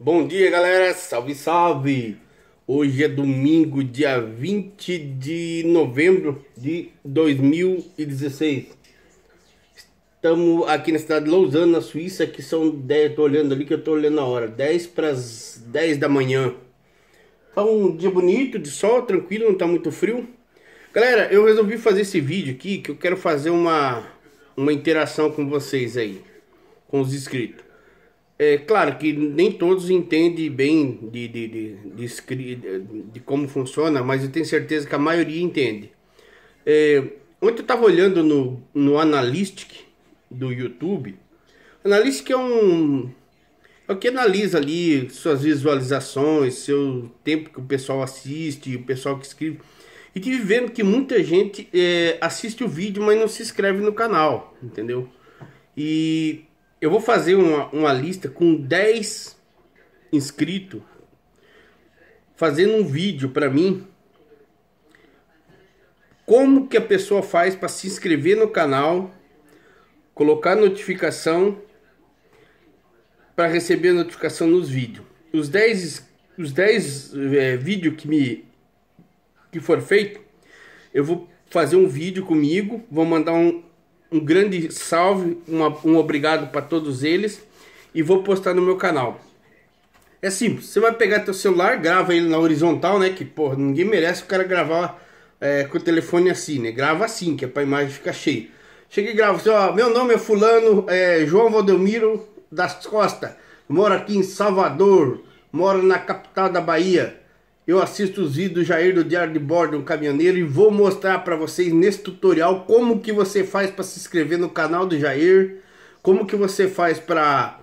Bom dia, galera. Salve, salve. Hoje é domingo, dia 20 de novembro de 2016. Estamos aqui na cidade de Lausanne, na Suíça, que são 10, tô olhando ali que eu tô olhando a hora, 10 para as 10 da manhã. Tá um dia bonito, de sol, tranquilo, não tá muito frio. Galera, eu resolvi fazer esse vídeo aqui que eu quero fazer uma uma interação com vocês aí, com os inscritos. É claro que nem todos entendem bem de, de, de, de, de como funciona, mas eu tenho certeza que a maioria entende. É, ontem eu estava olhando no, no Analytic do YouTube. Analytic é um. É o que analisa ali suas visualizações, seu tempo que o pessoal assiste, o pessoal que escreve. E tive vendo que muita gente é, assiste o vídeo, mas não se inscreve no canal, entendeu? E eu vou fazer uma, uma lista com 10 inscritos fazendo um vídeo para mim. Como que a pessoa faz para se inscrever no canal, colocar notificação para receber notificação nos vídeos. Os 10 os 10 é, vídeos que me que for feito, eu vou fazer um vídeo comigo, vou mandar um, um grande salve, uma, um obrigado para todos eles e vou postar no meu canal. É simples, você vai pegar teu celular, grava ele na horizontal, né? Que porra, ninguém merece o cara gravar é, com o telefone assim, né? Grava assim, que é pra imagem ficar cheia. Chega e grava assim, ó, meu nome é fulano, é João Valdemiro das Costa, moro aqui em Salvador, moro na capital da Bahia. Eu assisto os vídeos do Jair do Diário de Bordo, um caminhoneiro, e vou mostrar para vocês nesse tutorial como que você faz para se inscrever no canal do Jair, como que você faz para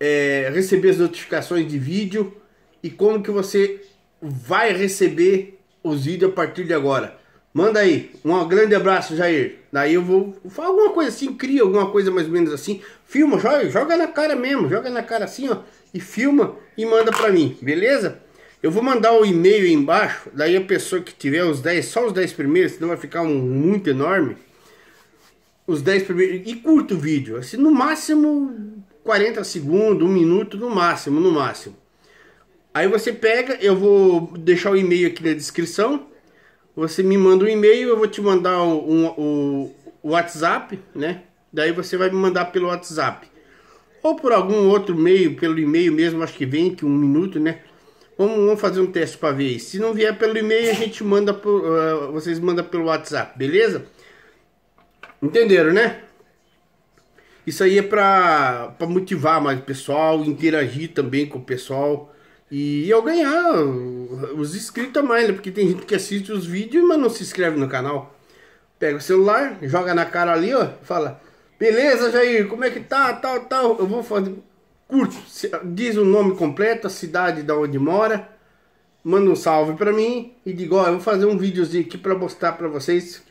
é, receber as notificações de vídeo e como que você vai receber os vídeos a partir de agora. Manda aí, um grande abraço, Jair. Daí eu vou falar alguma coisa assim, cria alguma coisa mais ou menos assim. Filma, joga, joga na cara mesmo, joga na cara assim, ó. E filma e manda para mim, beleza? Eu vou mandar o um e-mail embaixo, daí a pessoa que tiver os 10, só os 10 primeiros, senão vai ficar um muito enorme. Os 10 primeiros. E curta o vídeo. Assim, no máximo 40 segundos, um minuto, no máximo, no máximo. Aí você pega, eu vou deixar o e-mail aqui na descrição. Você me manda um e-mail, eu vou te mandar o um, um, WhatsApp, né? Daí você vai me mandar pelo WhatsApp. Ou por algum outro meio, pelo e-mail mesmo, acho que vem que um minuto, né? Vamos, vamos fazer um teste para ver aí. Se não vier pelo e-mail, a gente manda por, uh, eh, vocês mandam pelo WhatsApp, beleza? Entenderam, né? Isso aí é para motivar mais o pessoal, interagir também com o pessoal. E eu ganhar os inscritos a mais, né? Porque tem gente que assiste os vídeos, mas não se inscreve no canal. Pega o celular, joga na cara ali, ó, fala... Beleza, Jair, como é que tá, tal, tal? Eu vou fazer curte, diz o nome completo, a cidade da onde mora, manda um salve para mim e diga, ó, eu vou fazer um videozinho aqui para mostrar para vocês.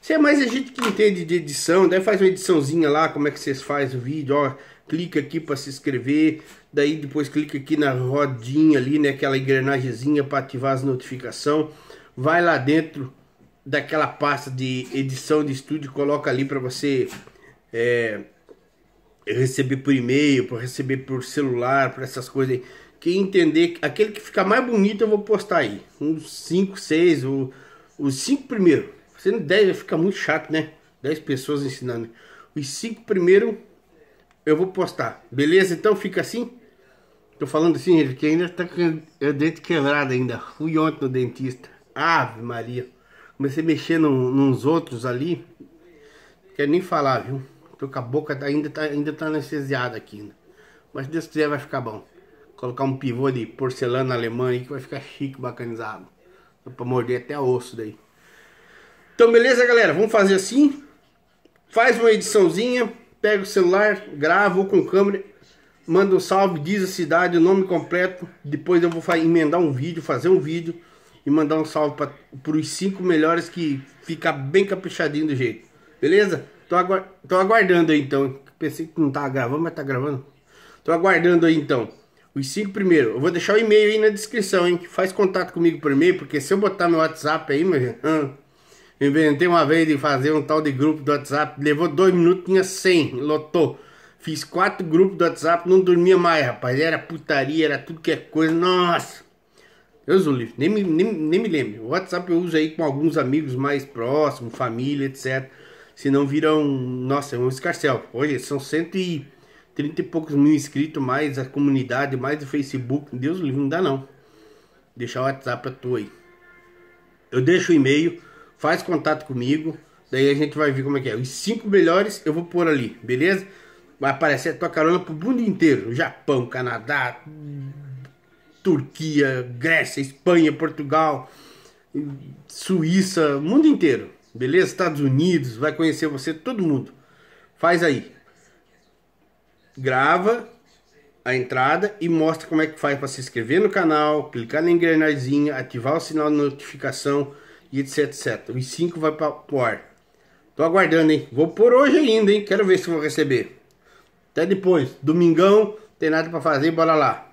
Se é mais a gente que entende de edição, daí faz uma ediçãozinha lá, como é que vocês faz o vídeo, ó, clica aqui para se inscrever, daí depois clica aqui na rodinha ali, né, aquela engrenagemzinha para ativar as notificações. Vai lá dentro daquela pasta de edição de estúdio, coloca ali para você é, eu receber por e-mail, para receber por celular, por essas coisas aí. Quem entender, aquele que ficar mais bonito eu vou postar aí. Uns 5, 6, os 5 primeiros. Sendo 10 vai ficar muito chato, né? 10 pessoas ensinando. Os 5 primeiros eu vou postar. Beleza? Então fica assim. Tô falando assim, gente que ainda tá com o dente quebrado ainda. Fui ontem no dentista. Ave Maria. Comecei a mexer nos outros ali. quer quero nem falar, viu? Tô com a boca tá, ainda tá, ainda tá anestesiada aqui né? Mas se Deus quiser vai ficar bom. Colocar um pivô de porcelana alemã aí que vai ficar chique, bacanizado. Dá pra morder até osso daí. Então beleza galera, vamos fazer assim. Faz uma ediçãozinha, pega o celular, grava com câmera, manda um salve, diz a cidade, o nome completo. Depois eu vou emendar um vídeo, fazer um vídeo e mandar um salve para os cinco melhores que fica bem caprichadinho do jeito. Beleza? Tô, Tô aguardando aí então. Pensei que não tá gravando, mas tá gravando. Tô aguardando aí então. Os cinco primeiros. Eu vou deixar o e-mail aí na descrição, hein? Faz contato comigo por e-mail, porque se eu botar meu WhatsApp aí, meu. inventei uma vez de fazer um tal de grupo do WhatsApp. Levou dois minutos, tinha 100. Lotou. Fiz quatro grupos do WhatsApp, não dormia mais, rapaz. Era putaria, era tudo que é coisa. Nossa! Deus o livre, nem, nem, nem me lembro. O WhatsApp eu uso aí com alguns amigos mais próximos, família, etc. Senão viram, nossa, é um escarcel. Hoje são 130 e poucos mil inscritos, mais a comunidade, mais o Facebook. Deus livre, não dá não. Deixar o WhatsApp pra tu aí. Eu deixo o e-mail, faz contato comigo. Daí a gente vai ver como é que é. Os cinco melhores eu vou pôr ali, beleza? Vai aparecer a tua carona pro mundo inteiro. Japão, Canadá, Turquia, Grécia, Espanha, Portugal, Suíça, mundo inteiro. Beleza? Estados Unidos, vai conhecer você, todo mundo. Faz aí. Grava a entrada e mostra como é que faz para se inscrever no canal, clicar na engrenadinha ativar o sinal de notificação e etc, etc. Os 5 vai para o ar. Tô aguardando, hein? Vou por hoje ainda, hein? Quero ver se vou receber. Até depois. Domingão, tem nada para fazer, bora lá.